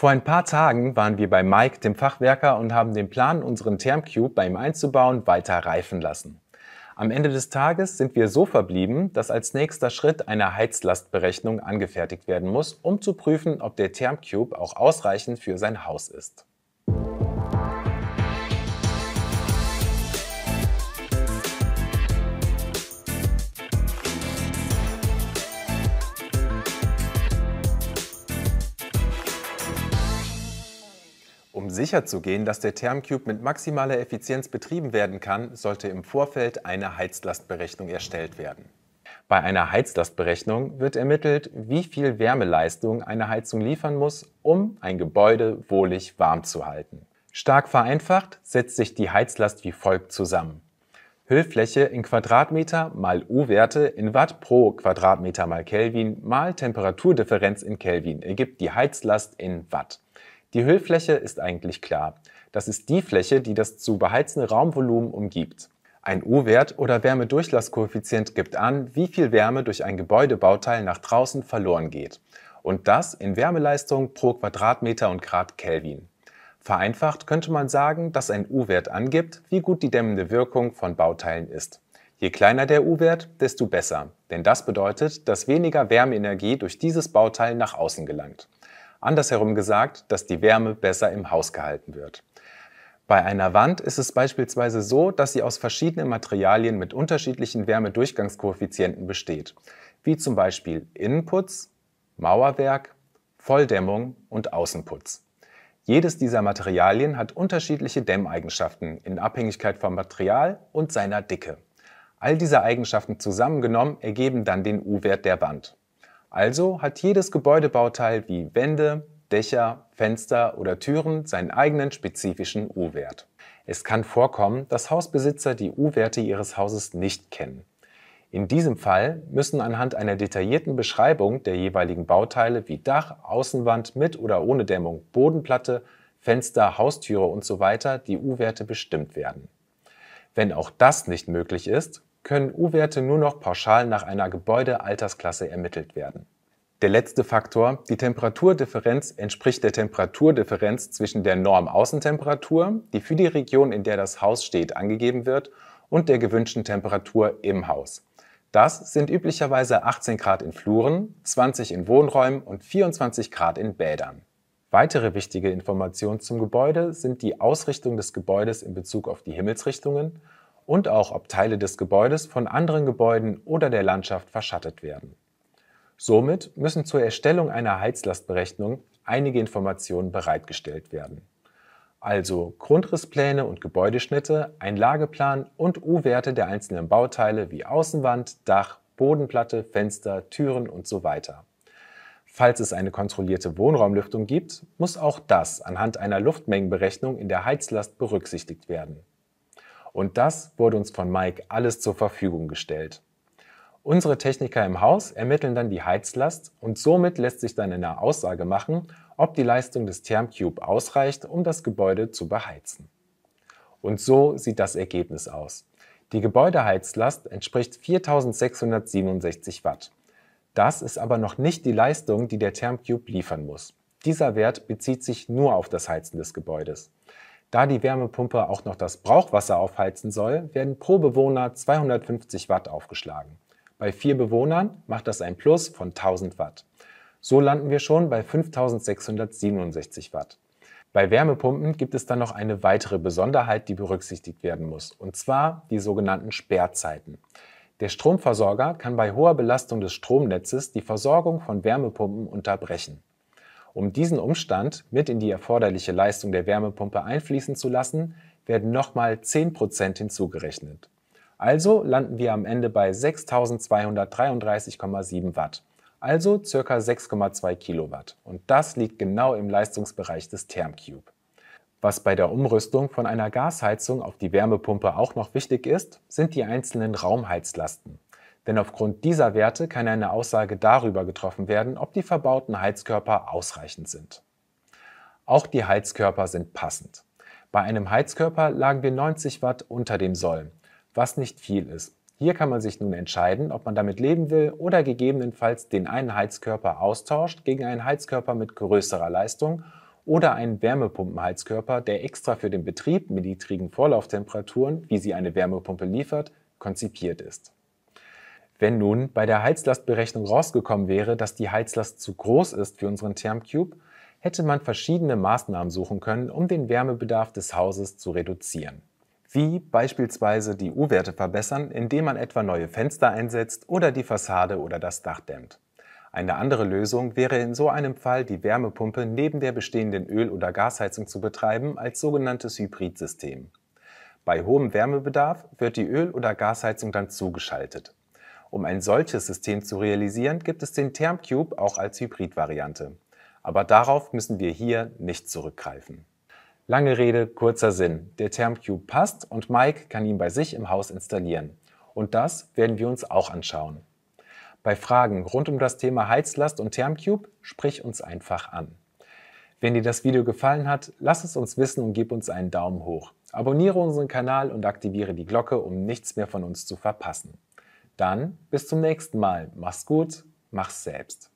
Vor ein paar Tagen waren wir bei Mike, dem Fachwerker, und haben den Plan, unseren Thermcube bei ihm einzubauen, weiter reifen lassen. Am Ende des Tages sind wir so verblieben, dass als nächster Schritt eine Heizlastberechnung angefertigt werden muss, um zu prüfen, ob der Thermcube auch ausreichend für sein Haus ist. sicherzugehen, dass der Thermcube mit maximaler Effizienz betrieben werden kann, sollte im Vorfeld eine Heizlastberechnung erstellt werden. Bei einer Heizlastberechnung wird ermittelt, wie viel Wärmeleistung eine Heizung liefern muss, um ein Gebäude wohlig warm zu halten. Stark vereinfacht setzt sich die Heizlast wie folgt zusammen. Hüllfläche in Quadratmeter mal U-Werte in Watt pro Quadratmeter mal Kelvin mal Temperaturdifferenz in Kelvin ergibt die Heizlast in Watt. Die Hüllfläche ist eigentlich klar. Das ist die Fläche, die das zu beheizende Raumvolumen umgibt. Ein U-Wert oder Wärmedurchlasskoeffizient gibt an, wie viel Wärme durch ein Gebäudebauteil nach draußen verloren geht. Und das in Wärmeleistung pro Quadratmeter und Grad Kelvin. Vereinfacht könnte man sagen, dass ein U-Wert angibt, wie gut die dämmende Wirkung von Bauteilen ist. Je kleiner der U-Wert, desto besser, denn das bedeutet, dass weniger Wärmeenergie durch dieses Bauteil nach außen gelangt. Andersherum gesagt, dass die Wärme besser im Haus gehalten wird. Bei einer Wand ist es beispielsweise so, dass sie aus verschiedenen Materialien mit unterschiedlichen Wärmedurchgangskoeffizienten besteht, wie zum Beispiel Innenputz, Mauerwerk, Volldämmung und Außenputz. Jedes dieser Materialien hat unterschiedliche Dämmeigenschaften in Abhängigkeit vom Material und seiner Dicke. All diese Eigenschaften zusammengenommen ergeben dann den U-Wert der Wand. Also hat jedes Gebäudebauteil wie Wände, Dächer, Fenster oder Türen seinen eigenen spezifischen U-Wert. Es kann vorkommen, dass Hausbesitzer die U-Werte ihres Hauses nicht kennen. In diesem Fall müssen anhand einer detaillierten Beschreibung der jeweiligen Bauteile wie Dach, Außenwand mit oder ohne Dämmung, Bodenplatte, Fenster, Haustüre usw. So die U-Werte bestimmt werden. Wenn auch das nicht möglich ist, können U-Werte nur noch pauschal nach einer Gebäudealtersklasse ermittelt werden. Der letzte Faktor, die Temperaturdifferenz, entspricht der Temperaturdifferenz zwischen der Normaußentemperatur, die für die Region, in der das Haus steht, angegeben wird, und der gewünschten Temperatur im Haus. Das sind üblicherweise 18 Grad in Fluren, 20 in Wohnräumen und 24 Grad in Bädern. Weitere wichtige Informationen zum Gebäude sind die Ausrichtung des Gebäudes in Bezug auf die Himmelsrichtungen und auch ob Teile des Gebäudes von anderen Gebäuden oder der Landschaft verschattet werden. Somit müssen zur Erstellung einer Heizlastberechnung einige Informationen bereitgestellt werden. Also Grundrisspläne und Gebäudeschnitte, ein Lageplan und U-Werte der einzelnen Bauteile wie Außenwand, Dach, Bodenplatte, Fenster, Türen und so weiter. Falls es eine kontrollierte Wohnraumlüftung gibt, muss auch das anhand einer Luftmengenberechnung in der Heizlast berücksichtigt werden. Und das wurde uns von Mike alles zur Verfügung gestellt. Unsere Techniker im Haus ermitteln dann die Heizlast und somit lässt sich dann eine Aussage machen, ob die Leistung des Thermcube ausreicht, um das Gebäude zu beheizen. Und so sieht das Ergebnis aus. Die Gebäudeheizlast entspricht 4667 Watt. Das ist aber noch nicht die Leistung, die der Thermcube liefern muss. Dieser Wert bezieht sich nur auf das Heizen des Gebäudes. Da die Wärmepumpe auch noch das Brauchwasser aufheizen soll, werden pro Bewohner 250 Watt aufgeschlagen. Bei vier Bewohnern macht das ein Plus von 1000 Watt. So landen wir schon bei 5667 Watt. Bei Wärmepumpen gibt es dann noch eine weitere Besonderheit, die berücksichtigt werden muss, und zwar die sogenannten Sperrzeiten. Der Stromversorger kann bei hoher Belastung des Stromnetzes die Versorgung von Wärmepumpen unterbrechen. Um diesen Umstand mit in die erforderliche Leistung der Wärmepumpe einfließen zu lassen, werden nochmal 10% hinzugerechnet. Also landen wir am Ende bei 6233,7 Watt, also ca. 6,2 Kilowatt. Und das liegt genau im Leistungsbereich des Thermcube. Was bei der Umrüstung von einer Gasheizung auf die Wärmepumpe auch noch wichtig ist, sind die einzelnen Raumheizlasten denn aufgrund dieser Werte kann eine Aussage darüber getroffen werden, ob die verbauten Heizkörper ausreichend sind. Auch die Heizkörper sind passend. Bei einem Heizkörper lagen wir 90 Watt unter dem Soll, was nicht viel ist. Hier kann man sich nun entscheiden, ob man damit leben will oder gegebenenfalls den einen Heizkörper austauscht gegen einen Heizkörper mit größerer Leistung oder einen Wärmepumpenheizkörper, der extra für den Betrieb mit niedrigen Vorlauftemperaturen, wie sie eine Wärmepumpe liefert, konzipiert ist. Wenn nun bei der Heizlastberechnung rausgekommen wäre, dass die Heizlast zu groß ist für unseren Thermcube, hätte man verschiedene Maßnahmen suchen können, um den Wärmebedarf des Hauses zu reduzieren. Wie beispielsweise die U-Werte verbessern, indem man etwa neue Fenster einsetzt oder die Fassade oder das Dach dämmt. Eine andere Lösung wäre in so einem Fall, die Wärmepumpe neben der bestehenden Öl- oder Gasheizung zu betreiben als sogenanntes Hybridsystem. Bei hohem Wärmebedarf wird die Öl- oder Gasheizung dann zugeschaltet. Um ein solches System zu realisieren, gibt es den Termcube auch als Hybridvariante. Aber darauf müssen wir hier nicht zurückgreifen. Lange Rede, kurzer Sinn. Der Termcube passt und Mike kann ihn bei sich im Haus installieren. Und das werden wir uns auch anschauen. Bei Fragen rund um das Thema Heizlast und Termcube sprich uns einfach an. Wenn dir das Video gefallen hat, lass es uns wissen und gib uns einen Daumen hoch. Abonniere unseren Kanal und aktiviere die Glocke, um nichts mehr von uns zu verpassen. Dann bis zum nächsten Mal. Mach's gut, mach's selbst.